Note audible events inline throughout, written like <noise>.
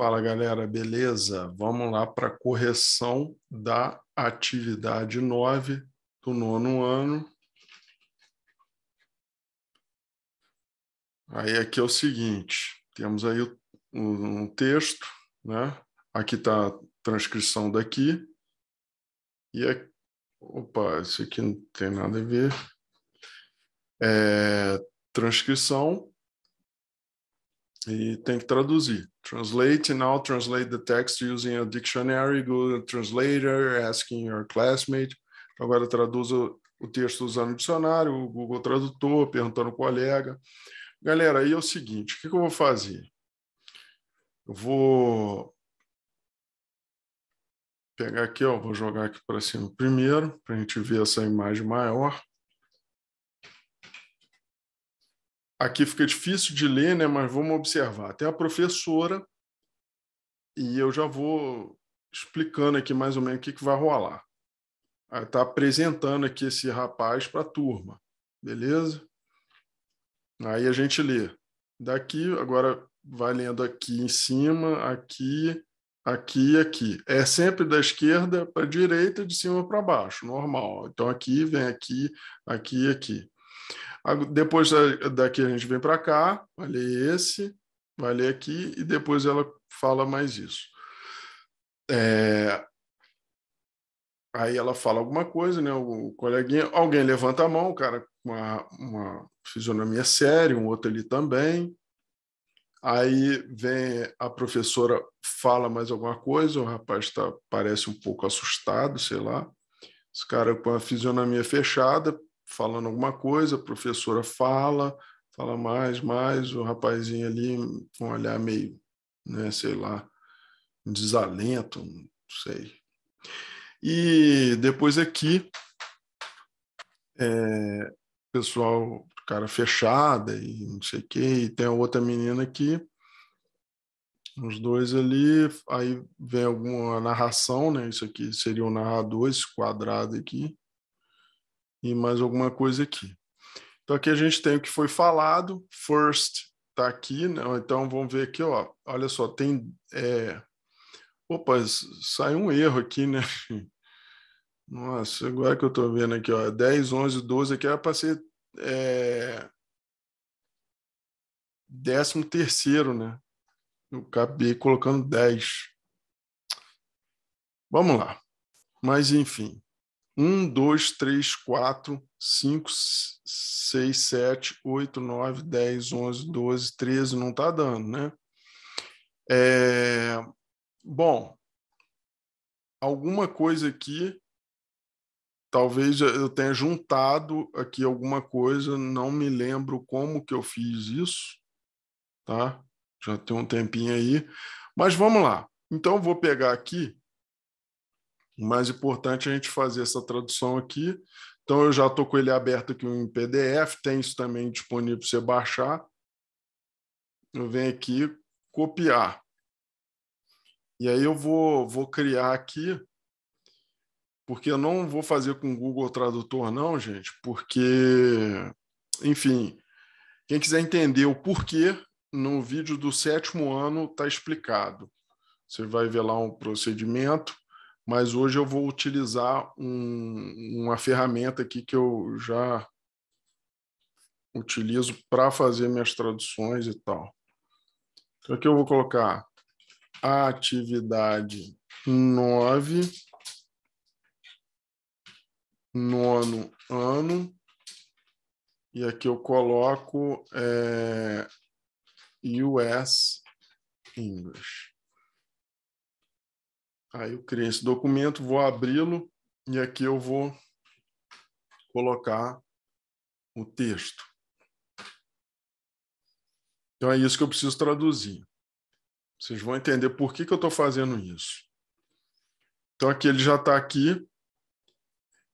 Fala galera, beleza? Vamos lá para a correção da atividade 9 do nono ano. Aí aqui é o seguinte: temos aí um texto, né? Aqui está a transcrição daqui. E é... opa, isso aqui não tem nada a ver. É, transcrição e tem que traduzir. Translate now, translate the text using a dictionary, Google Translator, asking your classmate. Agora traduzo o texto usando o dicionário, o Google Tradutor, perguntando ao colega. Galera, aí é o seguinte, o que, que eu vou fazer? Eu vou pegar aqui, ó, vou jogar aqui para cima primeiro, para a gente ver essa imagem maior. aqui fica difícil de ler, né? Mas vamos observar. Tem a professora e eu já vou explicando aqui mais ou menos o que, que vai rolar. Está apresentando aqui esse rapaz para a turma, beleza? Aí a gente lê. Daqui, agora vai lendo aqui em cima, aqui, aqui e aqui. É sempre da esquerda para a direita, de cima para baixo, normal. Então aqui, vem aqui, aqui e aqui. Depois daqui a gente vem para cá, vai ler esse, vai ler aqui e depois ela fala mais isso. É... Aí ela fala alguma coisa, né? O coleguinha, alguém levanta a mão, o cara com uma, uma fisionomia séria, um outro ali também. Aí vem a professora, fala mais alguma coisa, o rapaz tá, parece um pouco assustado, sei lá. Esse cara com a fisionomia fechada, falando alguma coisa, a professora fala, fala mais, mais, o rapazinho ali com um olhar meio, né, sei lá, desalento, não sei. E depois aqui, é, pessoal, cara fechada e não sei o quê, e tem a outra menina aqui, os dois ali, aí vem alguma narração, né? Isso aqui seria o um narrador, esse quadrado aqui e mais alguma coisa aqui. Então aqui a gente tem o que foi falado, first está aqui, né? então vamos ver aqui, ó. olha só, tem... É... Opa, saiu um erro aqui, né? <laughs> Nossa, agora que eu estou vendo aqui, ó, 10, 11, 12, aqui era para ser é... 13 terceiro, né? Eu acabei colocando 10. Vamos lá. Mas, enfim, 1, 2, 3, 4, 5, 6, 7, 8, 9, 10, 11, 12, 13, não está dando, né? É... Bom, alguma coisa aqui, talvez eu tenha juntado aqui alguma coisa, não me lembro como que eu fiz isso, tá? Já tem um tempinho aí, mas vamos lá. Então, vou pegar aqui o mais importante é a gente fazer essa tradução aqui. Então, eu já estou com ele aberto aqui em PDF, tem isso também disponível para você baixar. Eu venho aqui copiar. E aí eu vou, vou criar aqui, porque eu não vou fazer com o Google Tradutor não, gente, porque, enfim, quem quiser entender o porquê, no vídeo do sétimo ano está explicado. Você vai ver lá um procedimento mas hoje eu vou utilizar um, uma ferramenta aqui que eu já utilizo para fazer minhas traduções e tal. Então aqui eu vou colocar a atividade 9, nono ano, e aqui eu coloco é, US English. Aí eu criei esse documento, vou abri-lo e aqui eu vou colocar o texto. Então é isso que eu preciso traduzir. Vocês vão entender por que, que eu estou fazendo isso. Então aqui ele já está aqui.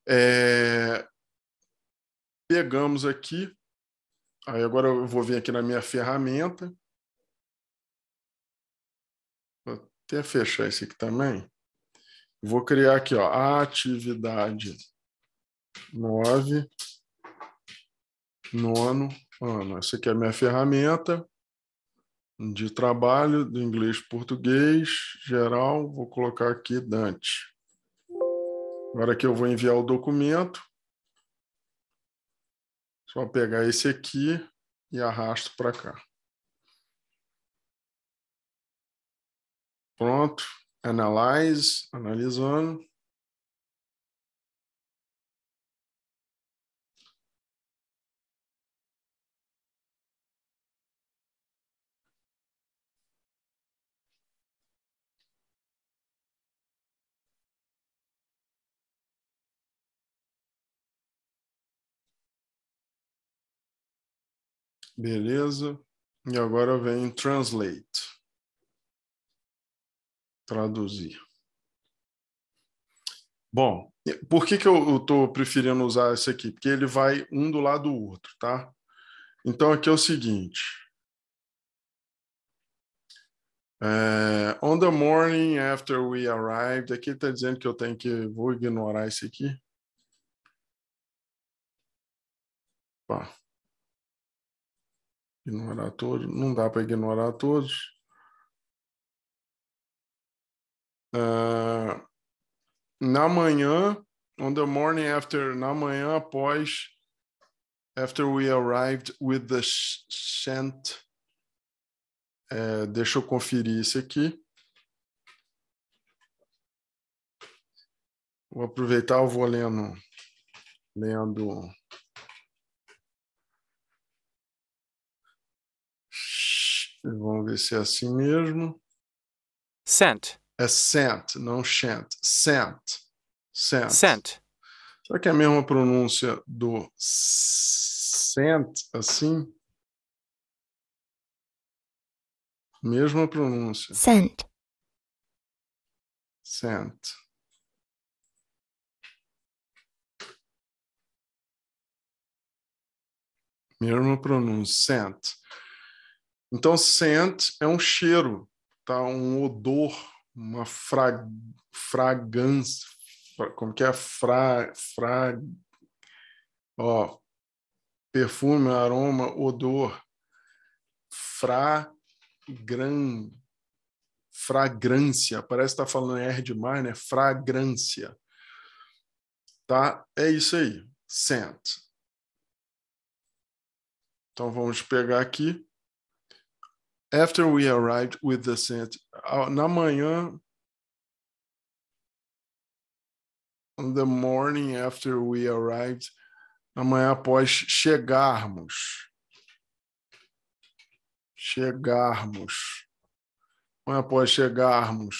É... Pegamos aqui. Aí agora eu vou vir aqui na minha ferramenta. Até fechar esse aqui também. Vou criar aqui, ó, atividade 9, nono ano. Essa aqui é a minha ferramenta de trabalho do inglês português geral. Vou colocar aqui Dante. Agora que eu vou enviar o documento. Só pegar esse aqui e arrasto para cá. Pronto. Analyze, analisando. Beleza. E agora vem translate traduzir. Bom, por que, que eu estou preferindo usar esse aqui? Porque ele vai um do lado do outro, tá? Então, aqui é o seguinte. É, on the morning after we arrived, aqui está dizendo que eu tenho que... Vou ignorar esse aqui. Ignorar todos. Não dá para ignorar todos. Uh, na manhã, on the morning after, na manhã após, after we arrived with the scent. É, deixa eu conferir isso aqui. Vou aproveitar, eu vou lendo, lendo Vamos ver se é assim mesmo. Scent. É cent, não chant. Cent. Cent. Cent. Será que é a mesma pronúncia do cent, assim? Mesma pronúncia. Cent. Cent. Mesma pronúncia, cent. Então, scent é um cheiro, tá? um odor uma fra, fragrância, como que é? Fra, fra, ó, perfume, aroma, odor, fragran, fragrância, parece que está falando R demais, né? Fragrância. Tá? É isso aí, scent. Então vamos pegar aqui. After we arrived with the scent. Na manhã. The morning after we arrived. Amanhã após chegarmos. Chegarmos. Amanhã após chegarmos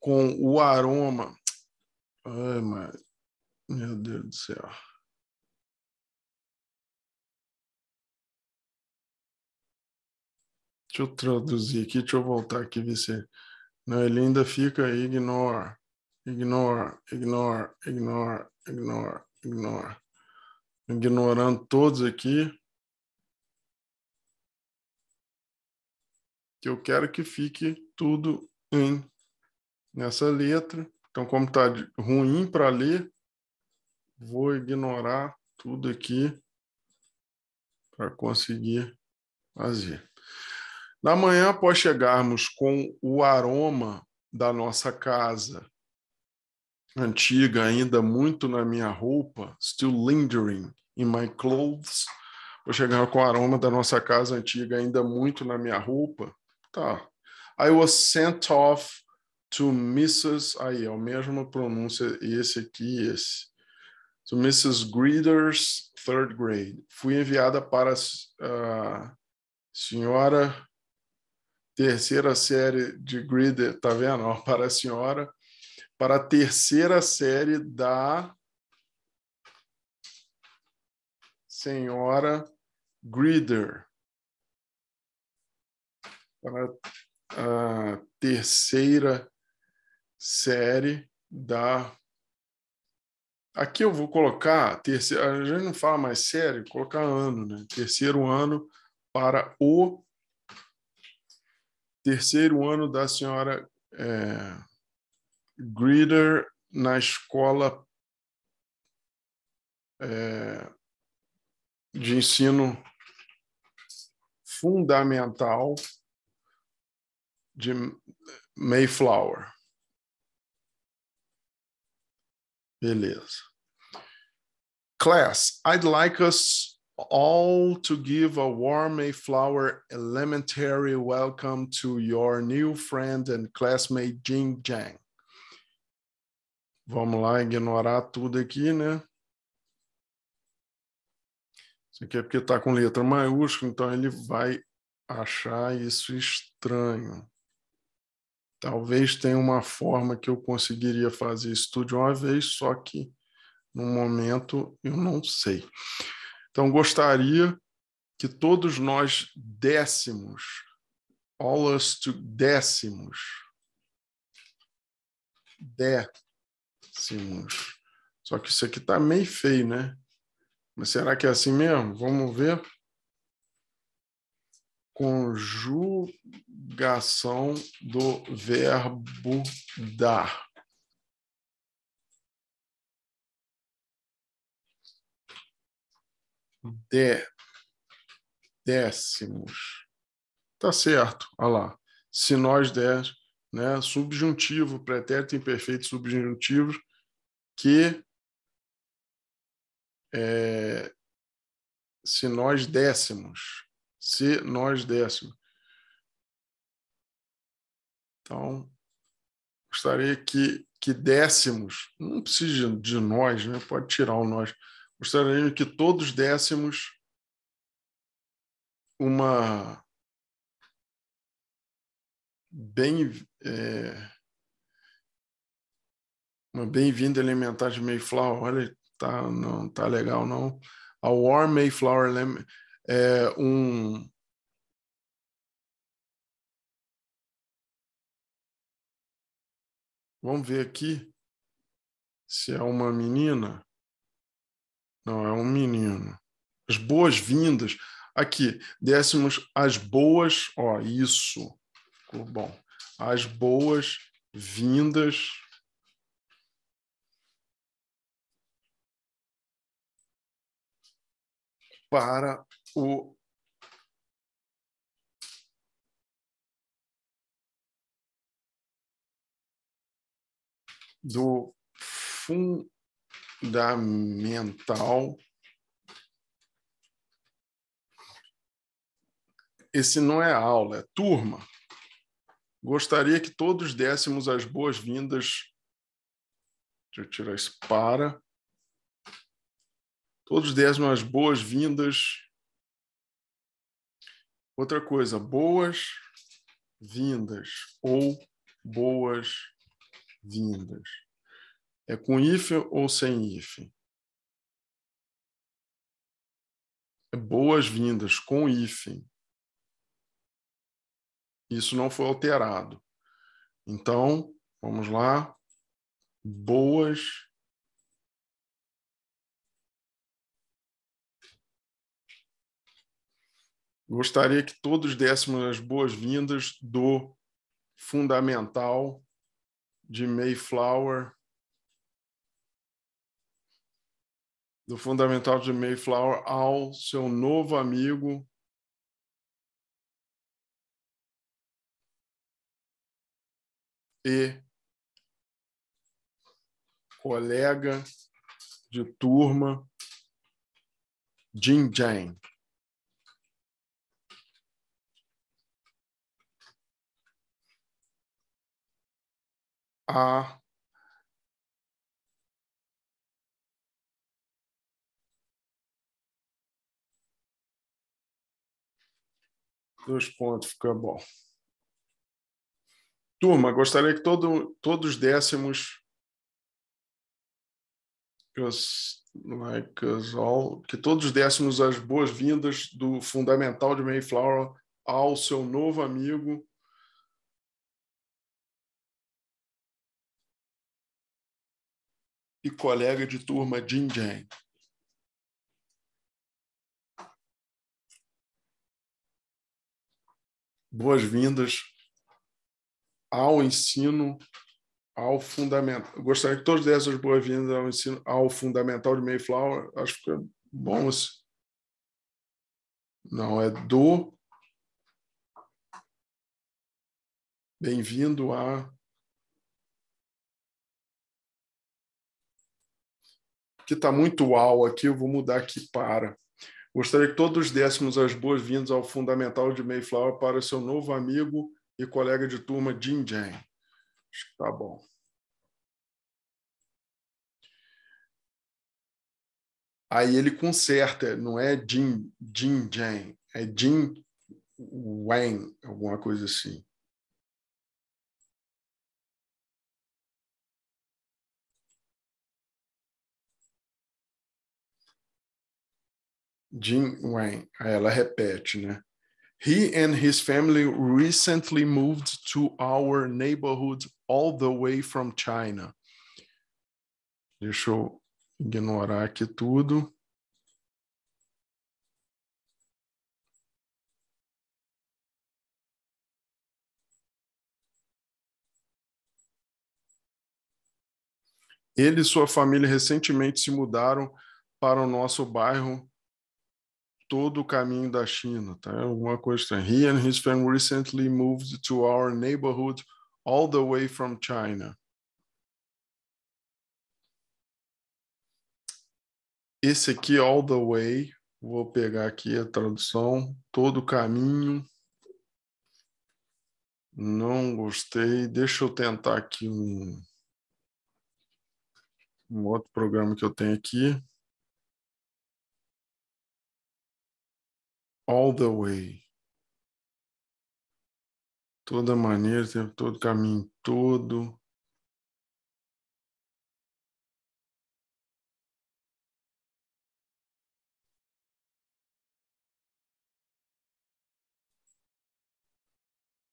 com o aroma. Ai, mas... meu Deus do céu. Deixa eu traduzir aqui, deixa eu voltar aqui ver se. É. Não, ele ainda fica ignore, ignore, ignore, ignore, ignore, ignore. Ignorando todos aqui. Que eu quero que fique tudo em nessa letra. Então, como está ruim para ler, vou ignorar tudo aqui para conseguir fazer. Na manhã, após chegarmos com o aroma da nossa casa, antiga ainda muito na minha roupa, still lingering in my clothes, vou chegar com o aroma da nossa casa antiga ainda muito na minha roupa, tá. I was sent off to Mrs. Aí, é a mesma pronúncia, esse aqui e esse. To Mrs. Greeder's third grade. Fui enviada para a uh, senhora terceira série de Greeder, tá vendo? Ó, para a senhora, para a terceira série da senhora Greeder. Para a terceira série da Aqui eu vou colocar, terceiro, a gente não fala mais série, colocar ano, né? Terceiro ano para o terceiro ano da senhora é, Greeter na escola é, de ensino fundamental de Mayflower. Beleza. Class, I'd like us all to give a warm Mayflower elementary welcome to your new friend and classmate Jing Jang. Vamos lá ignorar tudo aqui, né? Isso aqui é porque está com letra maiúscula, então ele vai achar isso estranho. Talvez tenha uma forma que eu conseguiria fazer isso tudo de uma vez, só que no momento eu não sei. Então, gostaria que todos nós dessemos, all us to décimos, décimos. Só que isso aqui está meio feio, né? Mas será que é assim mesmo? Vamos ver. Conjugação do verbo dar. dé, décimos. Tá certo, olha lá. Se nós der, né, subjuntivo, pretérito imperfeito subjuntivo, que é, se nós décimos, se nós décimos. Então, gostaria que, que décimos, não precisa de nós, né? pode tirar o nós, gostaria que todos dessemos uma bem é, uma bem-vinda elementar de Mayflower. Olha, tá não tá legal não. A War Mayflower é um Vamos ver aqui se é uma menina. Não, é um menino. As boas-vindas. Aqui, décimos as boas. Ó, isso. Ficou bom. As boas-vindas. Para o do fun, da mental. Esse não é aula, é turma. Gostaria que todos dessemos as boas-vindas. Deixa eu tirar isso para. Todos dessemos as boas-vindas. Outra coisa, boas-vindas ou boas-vindas. É com if ou sem if? É boas-vindas com if. Isso não foi alterado. Então, vamos lá. Boas Gostaria que todos dessem as boas-vindas do fundamental de Mayflower do Fundamental de Mayflower ao seu novo amigo. E colega de turma, Jin Jang. A Dois pontos, fica bom. Turma, gostaria que todo, todos dessemos like us all, que todos dessemos as boas-vindas do Fundamental de Mayflower ao seu novo amigo. E colega de turma, Jin Jang. boas-vindas ao ensino, ao fundamental. gostaria que todos dessem as boas-vindas ao ensino, ao fundamental de Mayflower. Acho que é bom assim. Não, é do. Bem-vindo a. Que está muito uau aqui, eu vou mudar aqui para. Gostaria que todos dessemos as boas-vindas ao Fundamental de Mayflower para seu novo amigo e colega de turma, Jin Jen. tá bom. Aí ele conserta, não é Jin, Jin Jen, é Jin Wen, alguma coisa assim. Jim Wang, ela repete, né? He and his family recently moved to our neighborhood all the way from China. Deixa eu ignorar aqui tudo. Ele e sua família recentemente se mudaram para o nosso bairro todo o caminho da China, tá? Uma coisa He and his family recently moved to our neighborhood all the way from China. Esse aqui, all the way, vou pegar aqui a tradução, todo o caminho. Não gostei. Deixa eu tentar aqui um, um outro programa que eu tenho aqui. all the way. Toda maneira, todo, caminho todo.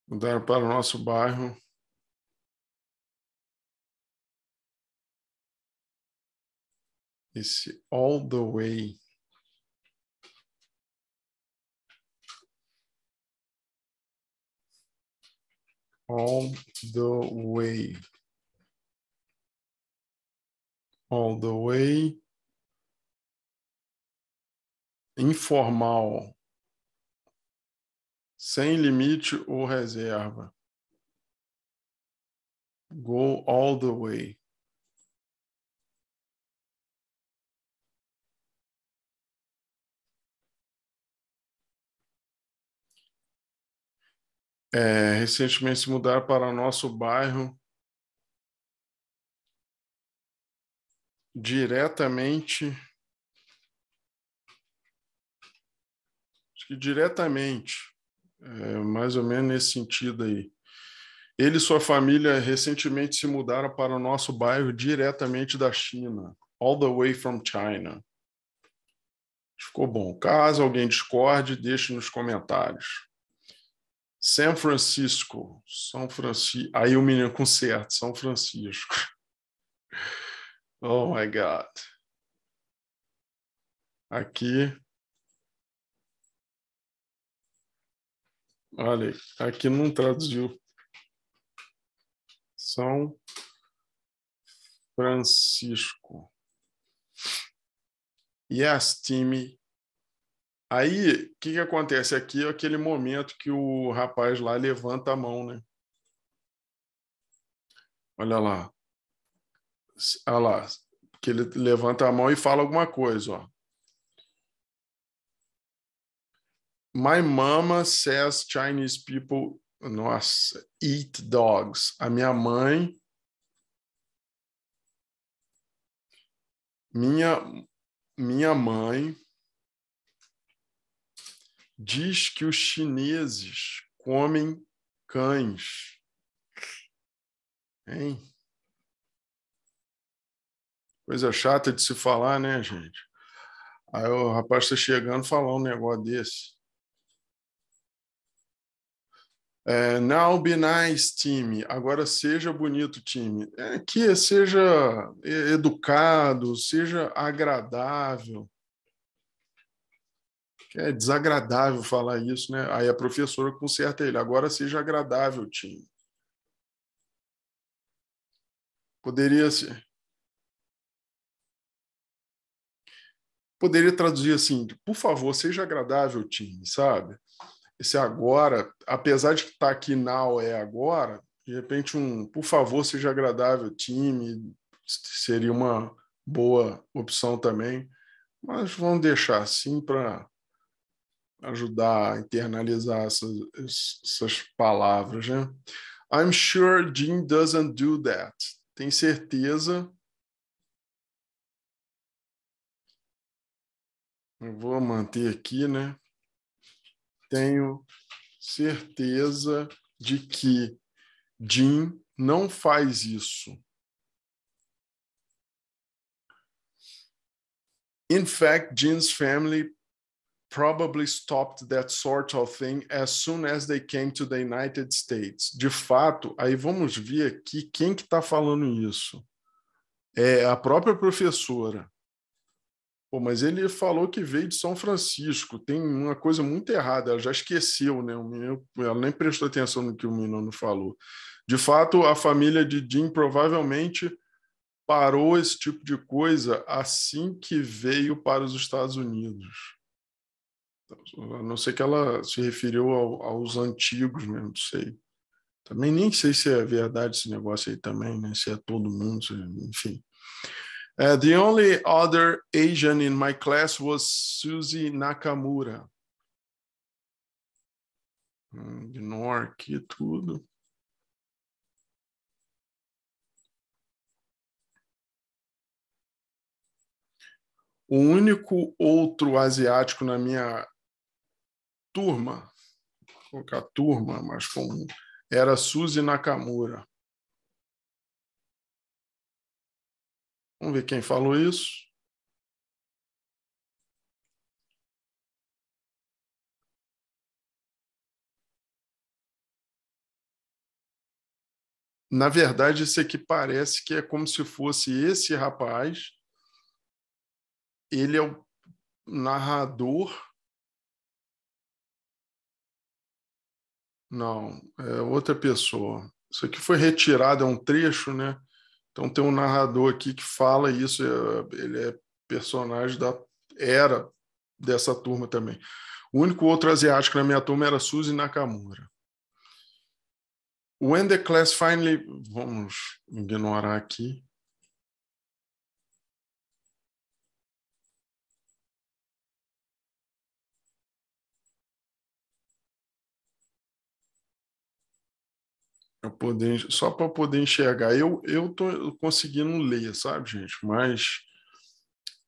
Mudar para o nosso bairro. Esse all the way. all the way. All the way. Informal. Sem limite ou reserva. Go all the way. é, recentemente se mudaram para nosso bairro diretamente. Acho que diretamente, é, mais ou menos nesse sentido aí. Ele e sua família recentemente se mudaram para o nosso bairro diretamente da China, all the way from China. Ficou bom. Caso alguém discorde, deixe nos comentários. São Francisco, São Francisco. Aí o menino com certo, São Francisco. <laughs> Oh my God. Aqui. Olha, aqui não traduziu. São Francisco. Yes, Timmy, Aí, o que, que acontece aqui? É aquele momento que o rapaz lá levanta a mão, né? Olha lá. Olha lá. Que ele levanta a mão e fala alguma coisa, ó. My mama says Chinese people, nossa, eat dogs. A minha mãe. Minha, minha mãe diz que os chineses comem cães. Hein? Coisa chata de se falar, né, gente? Aí o rapaz está chegando falar um negócio desse. É, now be nice, time. Agora seja bonito, time. É, que seja educado, seja agradável que é desagradável falar isso, né? Aí a professora conserta ele, agora seja agradável, time. Poderia ser. Poderia traduzir assim, por favor, seja agradável, time, sabe? Esse agora, apesar de que está aqui now é agora, de repente um, por favor, seja agradável, time, seria uma boa opção também. Mas vamos deixar assim para ajudar a internalizar essas, essas palavras, né? I'm sure Jim doesn't do that. Tem certeza. Eu vou manter aqui, né? Tenho certeza de que Jim não faz isso. In fact, Jim's family probably stopped that sort of thing as soon as they came to the United States. De fato, aí vamos ver aqui quem que está falando isso. É a própria professora. Pô, mas ele falou que veio de São Francisco. Tem uma coisa muito errada. Ela já esqueceu, né? O menino, ela nem prestou atenção no que o menino falou. De fato, a família de Jim provavelmente parou esse tipo de coisa assim que veio para os Estados Unidos. A não ser que ela se referiu ao, aos antigos, né? não sei. Também nem sei se é verdade esse negócio aí também, né? se é todo mundo, enfim. Uh, the only other Asian in my class was Suzy Nakamura. Hum, ignore aqui tudo. O único outro asiático na minha turma, colocar turma mais comum, era Suzy Nakamura. Vamos ver quem falou isso. Na verdade, isso aqui parece que é como se fosse esse rapaz. Ele é o narrador Não, é outra pessoa. Isso aqui foi retirado, é um trecho, né? Então tem um narrador aqui que fala isso, é, ele é personagem da era dessa turma também. O único outro asiático na minha turma era Suzy Nakamura. When the class finally. Vamos ignorar aqui. Pra poder, só para poder enxergar. Eu eu tô conseguindo ler, sabe, gente? Mas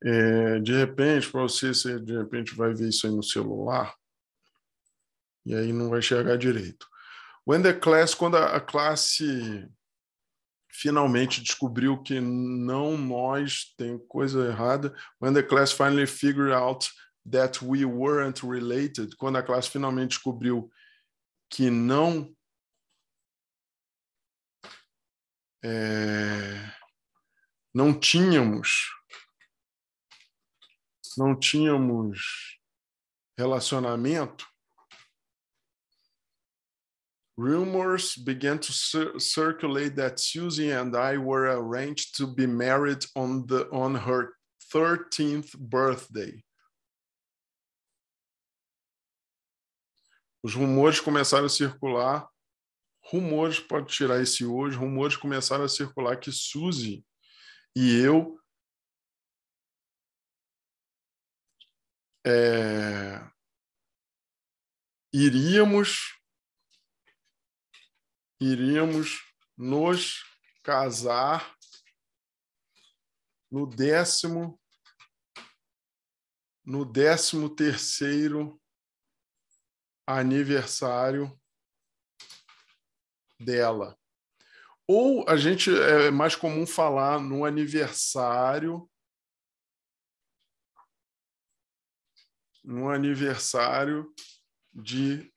é, de repente, para você, você de repente vai ver isso aí no celular e aí não vai enxergar direito. When the class, quando a, a classe finalmente descobriu que não nós tem coisa errada. When the class finally figured out that we weren't related, quando a classe finalmente descobriu que não é, não tínhamos não tínhamos relacionamento, rumors began to cir circulate that Susie and I were arranged to be married on the on her 13th birthday. Os rumores começaram a circular rumores, pode tirar esse hoje, rumores começaram a circular que Suzy e eu é, iríamos iríamos nos casar no décimo no décimo terceiro aniversário dela. Ou a gente é mais comum falar no aniversário. No aniversário de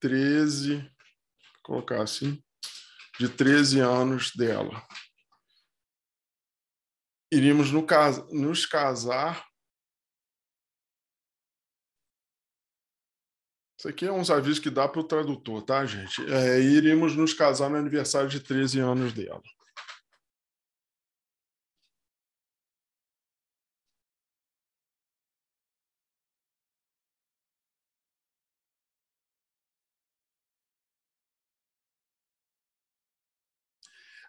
13, colocar assim, de 13 anos dela. Iríamos no, nos casar Isso aqui é uns avisos que dá para o tradutor, tá, gente? É, iremos nos casar no aniversário de 13 anos dela.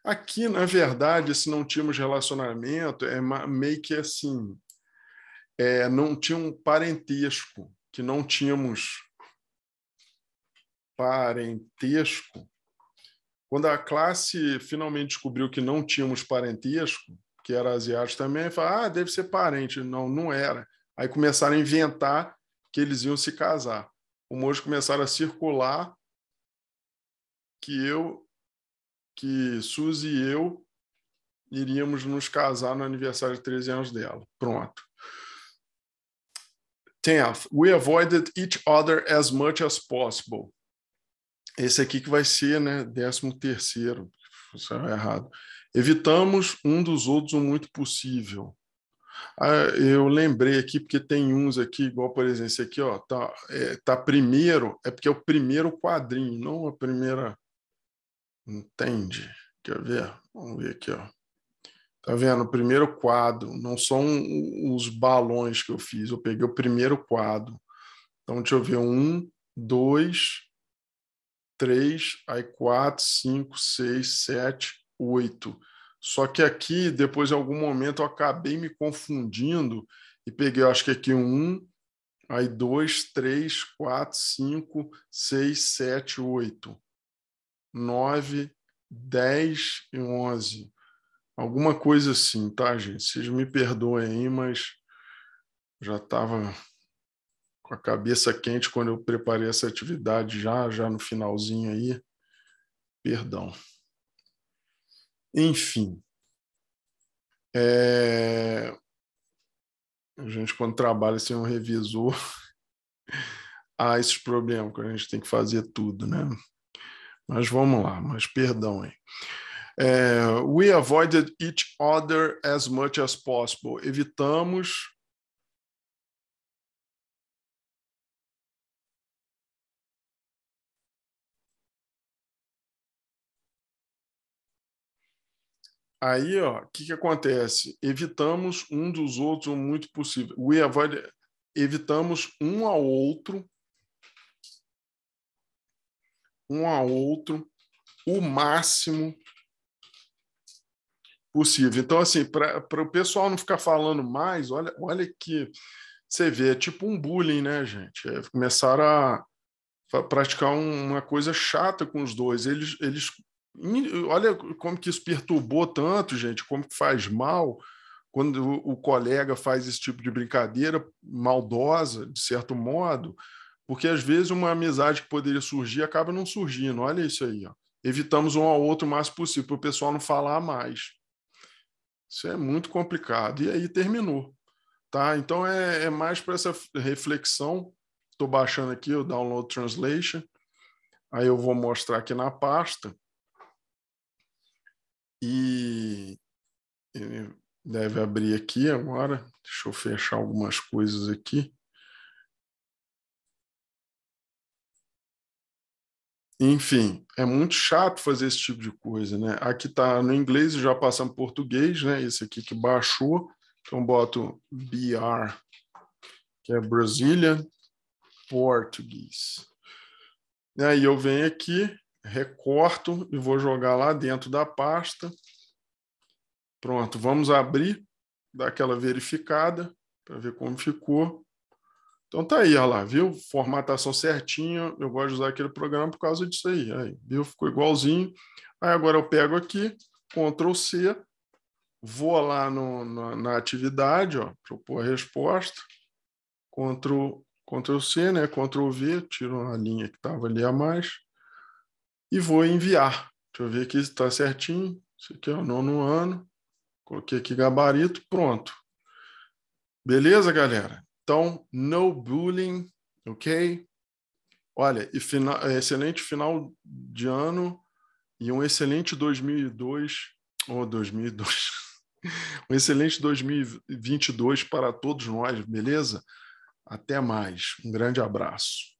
Aqui, na verdade, se não tínhamos relacionamento, é meio que assim, é, não tinha um parentesco, que não tínhamos parentesco, quando a classe finalmente descobriu que não tínhamos parentesco, que era asiático também, falaram, ah, deve ser parente. Não, não era. Aí começaram a inventar que eles iam se casar. O moço começaram a circular que eu, que Suzy e eu iríamos nos casar no aniversário de 13 anos dela. Pronto. Tenth, we avoided each other as much as possible esse aqui que vai ser, né, décimo terceiro, se é errado. Evitamos um dos outros o muito possível. Ah, eu lembrei aqui, porque tem uns aqui, igual, por exemplo, esse aqui, ó, tá, é, tá primeiro, é porque é o primeiro quadrinho, não a primeira... Entende? Quer ver? Vamos ver aqui, ó. Tá vendo? O primeiro quadro, não são os balões que eu fiz, eu peguei o primeiro quadro. Então, deixa eu ver, um, dois, 3, aí 4, 5, 6, 7, 8. Só que aqui, depois de algum momento, eu acabei me confundindo e peguei, acho que aqui um 1, aí 2, 3, 4, 5, 6, 7, 8, 9, 10 e 11. Alguma coisa assim, tá, gente? Vocês me perdoem aí, mas já estava a cabeça quente quando eu preparei essa atividade já, já no finalzinho aí. Perdão. Enfim. É... A gente, quando trabalha sem um revisor, <laughs> há esses problemas, que a gente tem que fazer tudo, né? Mas vamos lá, mas perdão aí. É, we avoided each other as much as possible. Evitamos Aí, o que, que acontece? Evitamos um dos outros o muito possível. We avoid, evitamos um ao outro, um ao outro, o máximo possível. Então, assim, para o pessoal não ficar falando mais, olha, olha que você vê, é tipo um bullying, né, gente? É, começaram a, praticar uma coisa chata com os dois. Eles, eles Olha como que isso perturbou tanto, gente, como que faz mal quando o colega faz esse tipo de brincadeira maldosa, de certo modo, porque às vezes uma amizade que poderia surgir acaba não surgindo. Olha isso aí, ó. evitamos um ao outro o mais possível para o pessoal não falar mais. Isso é muito complicado. E aí terminou, tá? Então é, é mais para essa reflexão. Estou baixando aqui o Download Translation. Aí eu vou mostrar aqui na pasta. E ele deve abrir aqui agora. Deixa eu fechar algumas coisas aqui. Enfim, é muito chato fazer esse tipo de coisa, né? Aqui está no inglês, já passa em português, né? Esse aqui que baixou. Então, boto BR, que é Brazilian Portuguese. E aí eu venho aqui, recorto e vou jogar lá dentro da pasta. Pronto, vamos abrir, dar aquela verificada para ver como ficou. Então tá aí, olha lá, viu? Formatação certinha. Eu gosto de usar aquele programa por causa disso aí. aí viu? Ficou igualzinho. Aí agora eu pego aqui, Ctrl C, vou lá no, na, na atividade, ó, propor a resposta, Ctrl, Ctrl C, né? Ctrl V, tiro a linha que estava ali a mais e vou enviar. Deixa eu ver aqui se está certinho. Isso aqui é o nono ano. Coloquei aqui gabarito, pronto. Beleza, galera? Então, no bullying, ok? Olha, e final, é, excelente final de ano e um excelente 2002, ou oh, <laughs> 2002, um excelente 2022 para todos nós, beleza? Até mais, um grande abraço.